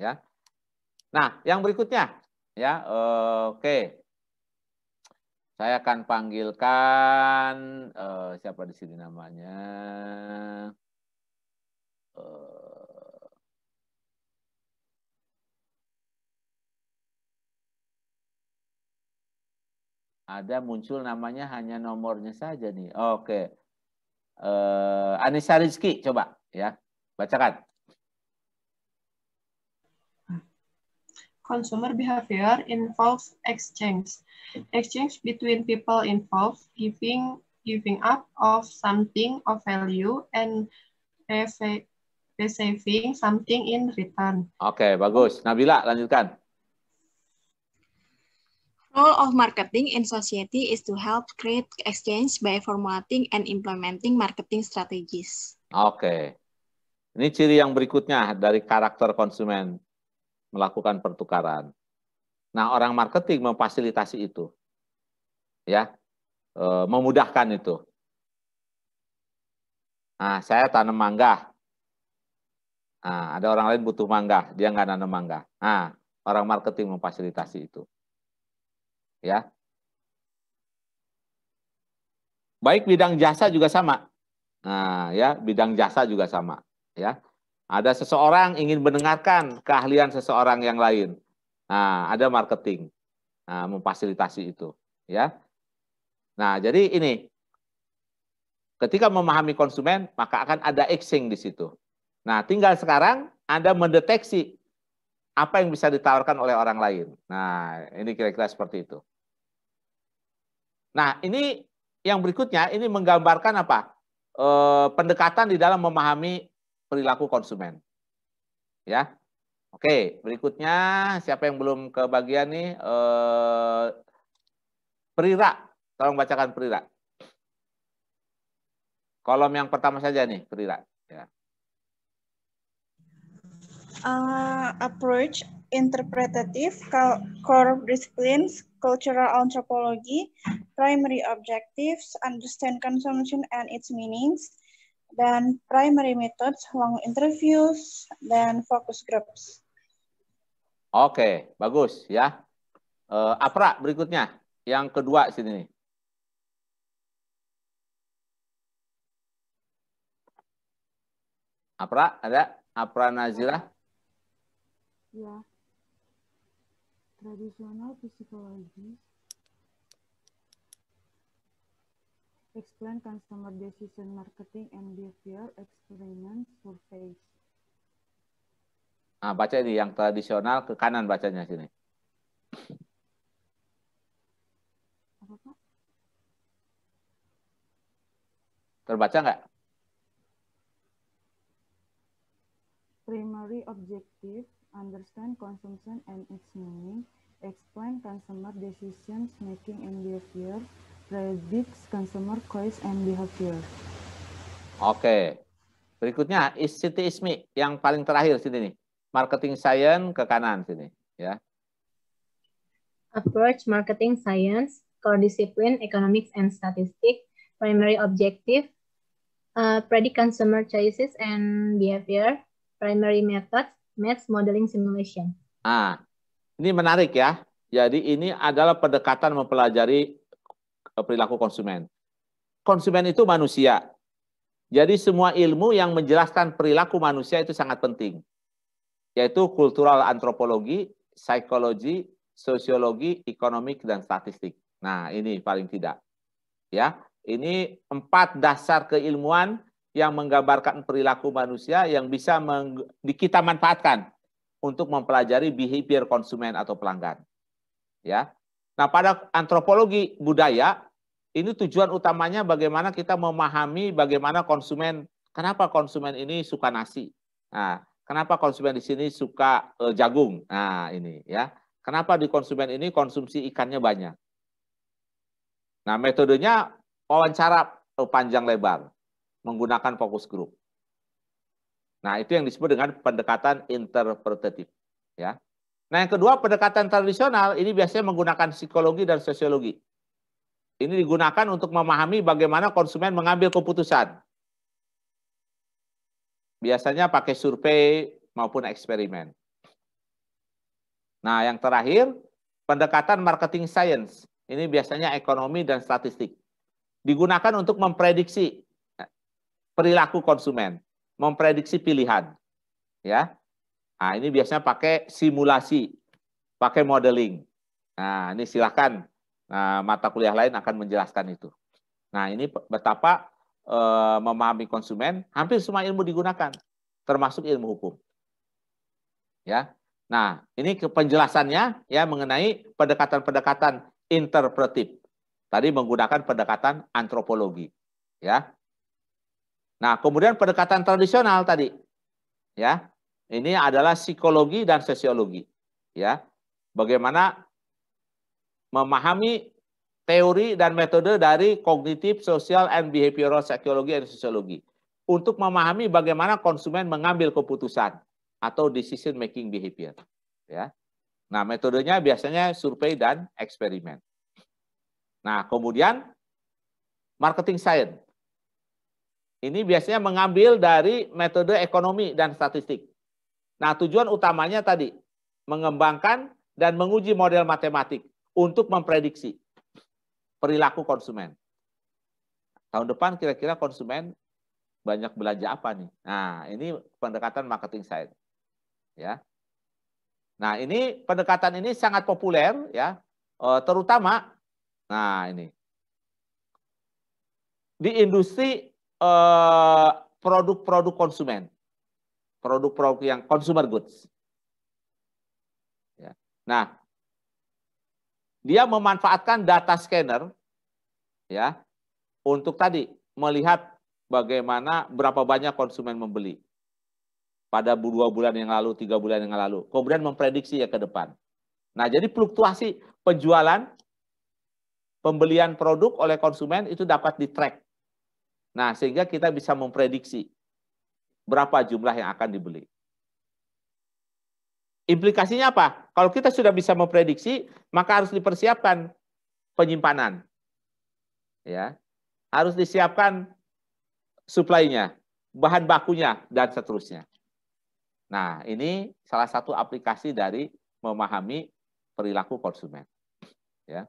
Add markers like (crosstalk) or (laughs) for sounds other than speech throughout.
ya. Nah, yang berikutnya ya oke. Saya akan panggilkan uh, siapa di sini namanya? Uh, ada muncul namanya hanya nomornya saja nih. Oke. Okay. Uh, eh, Anissa Rizky coba ya. Bacakan. consumer behavior involves exchange. Exchange between people involves giving giving up of something of value and receiving something in return. Oke, okay, bagus. Nabila, lanjutkan. Role of marketing in society is to help create exchange by formulating and implementing marketing strategies. Oke. Okay. Ini ciri yang berikutnya dari karakter konsumen melakukan pertukaran. Nah, orang marketing memfasilitasi itu. Ya. E, memudahkan itu. Nah, saya tanam mangga. Nah, ada orang lain butuh mangga, dia nggak nanam mangga. Nah, orang marketing memfasilitasi itu. Ya. Baik bidang jasa juga sama. Nah, ya, bidang jasa juga sama, ya. Ada seseorang ingin mendengarkan keahlian seseorang yang lain. Nah, ada marketing. Nah, memfasilitasi itu, ya. Nah, jadi ini ketika memahami konsumen, maka akan ada exchange di situ. Nah, tinggal sekarang Anda mendeteksi apa yang bisa ditawarkan oleh orang lain. Nah, ini kira-kira seperti itu. Nah, ini yang berikutnya ini menggambarkan apa? E, pendekatan di dalam memahami perilaku konsumen. Ya. Oke, berikutnya siapa yang belum ke bagian nih eh, perira. Tolong bacakan perira. Kolom yang pertama saja nih, perira. Ya. Uh, approach interpretative, core disciplines, cultural anthropology, primary objectives, understand consumption and its meanings, dan primary methods, long interviews, dan focus groups. Oke, bagus ya. Uh, Apra berikutnya, yang kedua sini Apra, ada? Apra Nazila? Ya. Tradisional psikologi Explain consumer decision marketing and behavior experiment surveys. Nah, baca ini yang tradisional ke kanan bacanya sini. Apa, Pak? Terbaca nggak? Primary objective, understand consumption and its meaning, explain consumer decisions making and behavior, predicts consumer choice and behavior. Oke. Okay. Berikutnya is Siti Ismi yang paling terakhir sini nih. Marketing Science ke kanan sini ya. Approach Marketing Science, Core Discipline, Economics and Statistics, Primary Objective, uh, Predict Consumer Choices and Behavior, Primary Methods, Math Modeling Simulation. Ah, ini menarik ya. Jadi ini adalah pendekatan mempelajari perilaku konsumen. Konsumen itu manusia. Jadi semua ilmu yang menjelaskan perilaku manusia itu sangat penting. Yaitu kultural antropologi, psikologi, sosiologi, ekonomik, dan statistik. Nah, ini paling tidak. Ya, ini empat dasar keilmuan yang menggambarkan perilaku manusia yang bisa kita manfaatkan untuk mempelajari behavior konsumen atau pelanggan. Ya, Nah, pada antropologi budaya, ini tujuan utamanya bagaimana kita memahami bagaimana konsumen, kenapa konsumen ini suka nasi. Nah, kenapa konsumen di sini suka eh, jagung. Nah, ini ya. Kenapa di konsumen ini konsumsi ikannya banyak. Nah, metodenya wawancara eh, panjang lebar menggunakan fokus grup. Nah, itu yang disebut dengan pendekatan interpretatif, ya. Nah, yang kedua, pendekatan tradisional ini biasanya menggunakan psikologi dan sosiologi. Ini digunakan untuk memahami bagaimana konsumen mengambil keputusan. Biasanya pakai survei maupun eksperimen. Nah, yang terakhir, pendekatan marketing science. Ini biasanya ekonomi dan statistik. Digunakan untuk memprediksi perilaku konsumen, memprediksi pilihan. Ya, Nah, ini biasanya pakai simulasi, pakai modeling. Nah, ini silahkan nah, mata kuliah lain akan menjelaskan itu. Nah, ini betapa e, memahami konsumen, hampir semua ilmu digunakan, termasuk ilmu hukum. Ya. Nah, ini penjelasannya ya mengenai pendekatan-pendekatan interpretif. Tadi menggunakan pendekatan antropologi, ya. Nah, kemudian pendekatan tradisional tadi. Ya. Ini adalah psikologi dan sosiologi, ya. Bagaimana memahami teori dan metode dari kognitif, sosial, and behavioral psychology and sosiologi untuk memahami bagaimana konsumen mengambil keputusan atau decision making behavior, ya. Nah, metodenya biasanya survei dan eksperimen. Nah, kemudian marketing science. Ini biasanya mengambil dari metode ekonomi dan statistik. Nah, tujuan utamanya tadi mengembangkan dan menguji model matematik untuk memprediksi perilaku konsumen. Tahun depan kira-kira konsumen banyak belanja apa nih? Nah, ini pendekatan marketing side. Ya. Nah, ini pendekatan ini sangat populer ya, eh, terutama nah ini. Di industri eh, produk-produk konsumen produk-produk yang consumer goods. Ya. Nah, dia memanfaatkan data scanner ya untuk tadi melihat bagaimana berapa banyak konsumen membeli pada dua bulan yang lalu, tiga bulan yang lalu. Kemudian memprediksi ya ke depan. Nah, jadi fluktuasi penjualan, pembelian produk oleh konsumen itu dapat di-track. Nah, sehingga kita bisa memprediksi berapa jumlah yang akan dibeli. Implikasinya apa? Kalau kita sudah bisa memprediksi, maka harus dipersiapkan penyimpanan. Ya. Harus disiapkan suplainya, bahan bakunya dan seterusnya. Nah, ini salah satu aplikasi dari memahami perilaku konsumen. Ya.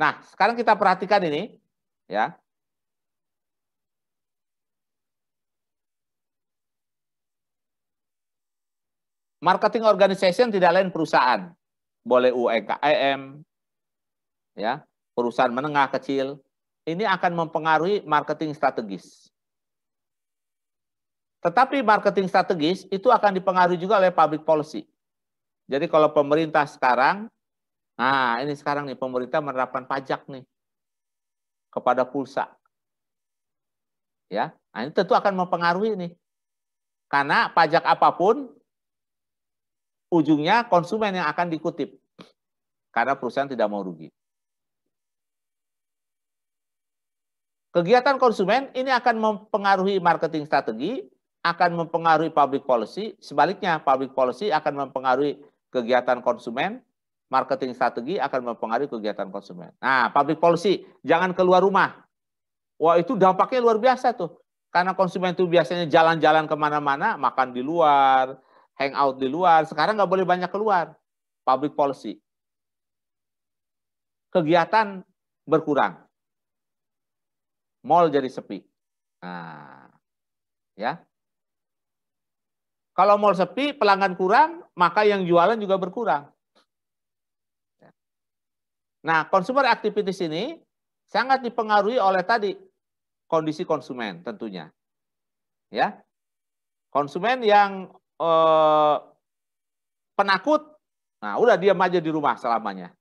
Nah, sekarang kita perhatikan ini, ya. Marketing organization tidak lain perusahaan. Boleh UMKM, e e ya, perusahaan menengah kecil. Ini akan mempengaruhi marketing strategis. Tetapi marketing strategis itu akan dipengaruhi juga oleh public policy. Jadi kalau pemerintah sekarang, nah ini sekarang nih pemerintah menerapkan pajak nih kepada pulsa. Ya, nah ini tentu akan mempengaruhi nih. Karena pajak apapun ujungnya konsumen yang akan dikutip karena perusahaan tidak mau rugi. Kegiatan konsumen ini akan mempengaruhi marketing strategi, akan mempengaruhi public policy, sebaliknya public policy akan mempengaruhi kegiatan konsumen, marketing strategi akan mempengaruhi kegiatan konsumen. Nah, public policy, jangan keluar rumah. Wah, itu dampaknya luar biasa tuh. Karena konsumen itu biasanya jalan-jalan kemana-mana, makan di luar, hangout di luar. Sekarang nggak boleh banyak keluar. Public policy. Kegiatan berkurang. Mall jadi sepi. Nah, ya. Kalau mall sepi, pelanggan kurang, maka yang jualan juga berkurang. Ya. Nah, consumer activities ini sangat dipengaruhi oleh tadi kondisi konsumen tentunya. Ya. Konsumen yang eh, penakut, nah udah dia maju di rumah selamanya.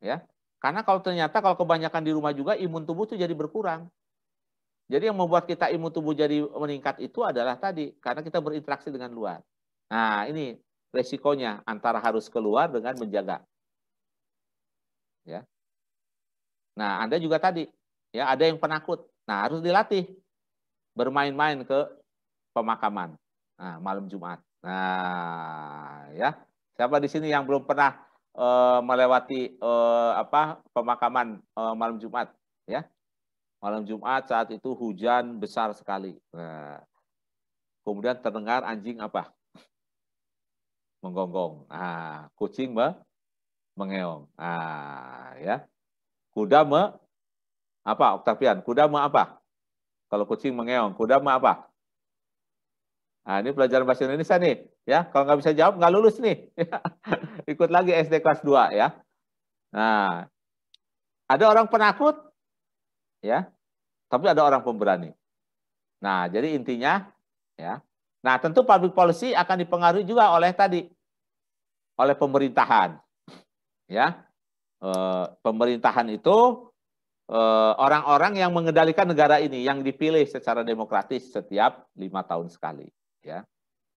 Ya. Karena kalau ternyata kalau kebanyakan di rumah juga imun tubuh itu jadi berkurang. Jadi yang membuat kita imun tubuh jadi meningkat itu adalah tadi karena kita berinteraksi dengan luar. Nah, ini resikonya antara harus keluar dengan menjaga. Ya. Nah, Anda juga tadi ya ada yang penakut. Nah, harus dilatih bermain-main ke pemakaman. Nah, malam Jumat. Nah, ya. Siapa di sini yang belum pernah uh, melewati uh, apa pemakaman uh, malam Jumat, ya? Malam Jumat saat itu hujan besar sekali. Nah, kemudian terdengar anjing apa? Menggonggong. Nah, kucing me mengeong. Nah, ya. Kuda me apa? Oktavian, kuda me apa? Kalau kucing mengeong, kuda me apa? Nah, ini pelajaran bahasa Indonesia nih, ya. Kalau nggak bisa jawab nggak lulus nih. (laughs) Ikut lagi SD kelas 2 ya. Nah, ada orang penakut, ya, tapi ada orang pemberani. Nah, jadi intinya, ya. Nah, tentu public policy akan dipengaruhi juga oleh tadi, oleh pemerintahan, ya. E, pemerintahan itu eh, orang-orang e, yang mengendalikan negara ini, yang dipilih secara demokratis setiap lima tahun sekali. Yeah.